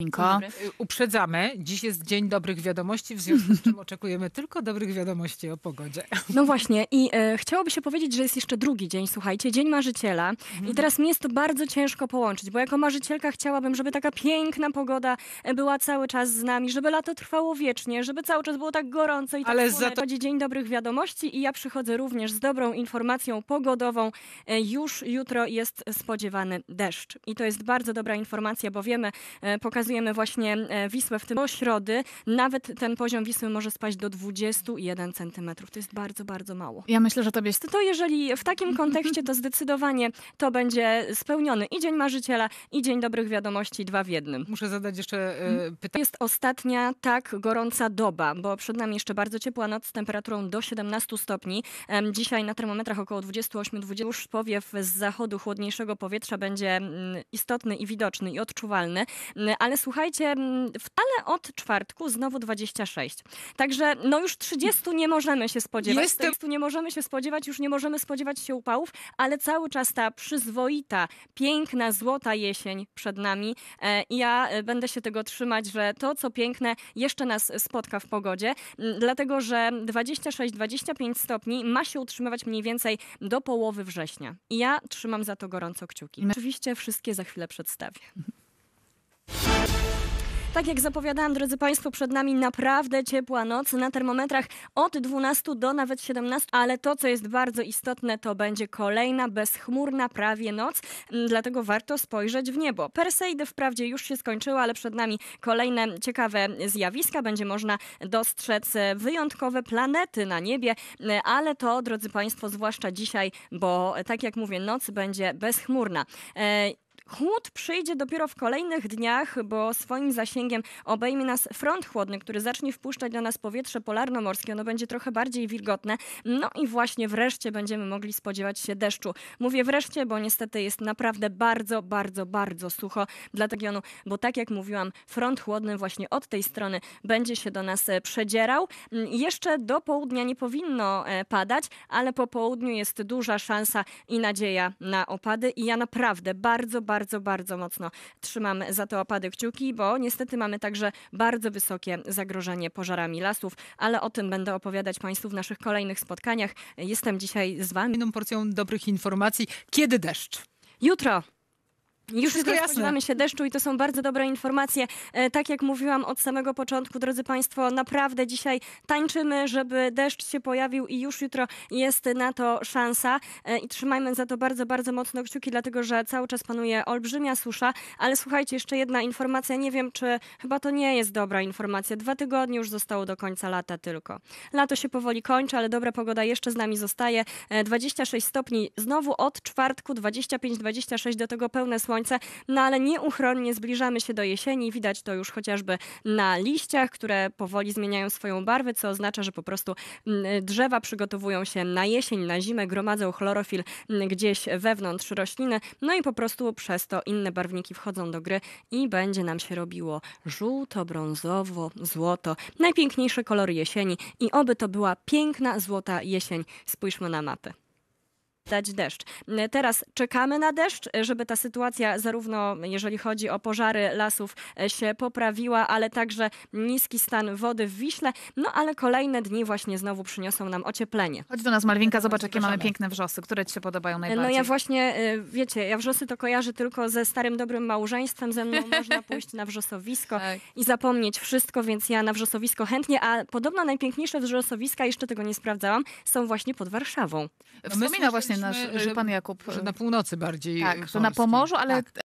Y, uprzedzamy, dziś jest Dzień Dobrych Wiadomości, w związku z czym oczekujemy tylko dobrych wiadomości o pogodzie. No właśnie i e, chciałoby się powiedzieć, że jest jeszcze drugi dzień, słuchajcie, Dzień Marzyciela mhm. i teraz mi jest to bardzo ciężko połączyć, bo jako marzycielka chciałabym, żeby taka piękna pogoda e, była cały czas z nami, żeby lato trwało wiecznie, żeby cały czas było tak gorąco i tak Ale za to Dzień Dobrych Wiadomości i ja przychodzę również z dobrą informacją pogodową. E, już jutro jest spodziewany deszcz i to jest bardzo dobra informacja, bo wiemy, e, pokazuje pokazujemy właśnie e, Wisłę w tym do środy. Nawet ten poziom Wisły może spaść do 21 cm. To jest bardzo, bardzo mało. Ja myślę, że to jest... To jeżeli w takim kontekście, to zdecydowanie to będzie spełniony i Dzień Marzyciela, i Dzień Dobrych Wiadomości, dwa w jednym. Muszę zadać jeszcze y, e, mhm. pytanie. Jest ostatnia tak gorąca doba, bo przed nami jeszcze bardzo ciepła noc z temperaturą do 17 stopni. Dzisiaj na termometrach około 28-20 już powiew z zachodu chłodniejszego powietrza będzie mm, istotny i widoczny i odczuwalny, mm, ale słuchajcie, mm, wcale od czwartku znowu 26. Także no już 30 nie możemy się spodziewać. Jestem... 30 nie możemy się spodziewać, już nie możemy spodziewać się upałów, ale cały czas ta przyzwoita, piękna, złota jesień przed nami. E, ja e, będę się tego trzymać, że to, co piękne, jeszcze nas spotka w pogodzie, mm, dlatego że 26-25 stopni ma się utrzymywać mniej więcej do połowy września. I ja trzymam za to gorąco kciuki. Oczywiście wszystkie za chwilę przedstawię. Tak jak zapowiadałam, drodzy Państwo, przed nami naprawdę ciepła noc na termometrach od 12 do nawet 17, ale to, co jest bardzo istotne, to będzie kolejna bezchmurna prawie noc, mm, dlatego warto spojrzeć w niebo. Perseidy wprawdzie już się skończyła, ale przed nami kolejne ciekawe zjawiska. Będzie można dostrzec e, wyjątkowe planety na niebie, e, ale to, drodzy Państwo, zwłaszcza dzisiaj, bo e, tak jak mówię, noc będzie bezchmurna. Chłód przyjdzie dopiero w kolejnych dniach, bo swoim zasięgiem obejmie nas front chłodny, który zacznie wpuszczać do nas powietrze polarnomorskie. morskie Ono będzie trochę bardziej wilgotne. No i właśnie wreszcie będziemy mogli spodziewać się deszczu. Mówię wreszcie, bo niestety jest naprawdę bardzo, bardzo, bardzo sucho dla regionu, bo tak jak mówiłam, front chłodny właśnie od tej strony będzie się do nas e, przedzierał. Mm, jeszcze do południa nie powinno e, padać, ale po południu jest duża szansa i nadzieja na opady i ja naprawdę bardzo, bardzo bardzo, bardzo mocno trzymam za to opady kciuki, bo niestety mamy także bardzo wysokie zagrożenie pożarami lasów, ale o tym będę opowiadać Państwu w naszych kolejnych spotkaniach. Jestem dzisiaj z Wami. Inną porcją dobrych informacji. Kiedy deszcz? Jutro. Już Wszystko tylko spodziewamy się deszczu i to są bardzo dobre informacje. E, tak jak mówiłam od samego początku, drodzy Państwo, naprawdę dzisiaj tańczymy, żeby deszcz się pojawił i już jutro jest na to szansa. E, I trzymajmy za to bardzo, bardzo mocno kciuki, dlatego że cały czas panuje olbrzymia susza. Ale słuchajcie, jeszcze jedna informacja. Nie wiem, czy chyba to nie jest dobra informacja. Dwa tygodnie już zostało do końca lata tylko. Lato się powoli kończy, ale dobra pogoda jeszcze z nami zostaje. 26 e, stopni znowu od czwartku, 25-26 do tego pełne słońce słońce, no ale nieuchronnie zbliżamy się do jesieni. Widać to już chociażby na liściach, które powoli zmieniają swoją barwę, co oznacza, że po prostu mm, drzewa przygotowują się na jesień, na zimę, gromadzą chlorofil mm, gdzieś wewnątrz rośliny, no i po prostu przez to inne barwniki wchodzą do gry i będzie nam się robiło żółto, brązowo, złoto. Najpiękniejsze kolory jesieni i oby to była piękna, złota jesień. Spójrzmy na mapy dać deszcz. Teraz czekamy na deszcz, żeby ta sytuacja, zarówno jeżeli chodzi o pożary lasów, się poprawiła, ale także niski stan wody w Wiśle. No ale kolejne dni właśnie znowu przyniosą nam ocieplenie. Chodź do nas, Malwinka, zobacz, jakie mamy piękne wrzosy. Które ci się podobają no najbardziej? No ja właśnie, y, wiecie, ja wrzosy to kojarzę tylko ze starym dobrym małżeństwem. Ze mną można pójść na wrzosowisko tak. i zapomnieć wszystko, więc ja na wrzosowisko chętnie, a podobno najpiękniejsze wrzosowiska, jeszcze tego nie sprawdzałam, są właśnie pod Warszawą. Wspomina właśnie nasz, że pan y, Jakub... Że y, na północy bardziej. Tak, że na Pomorzu, ale, tak.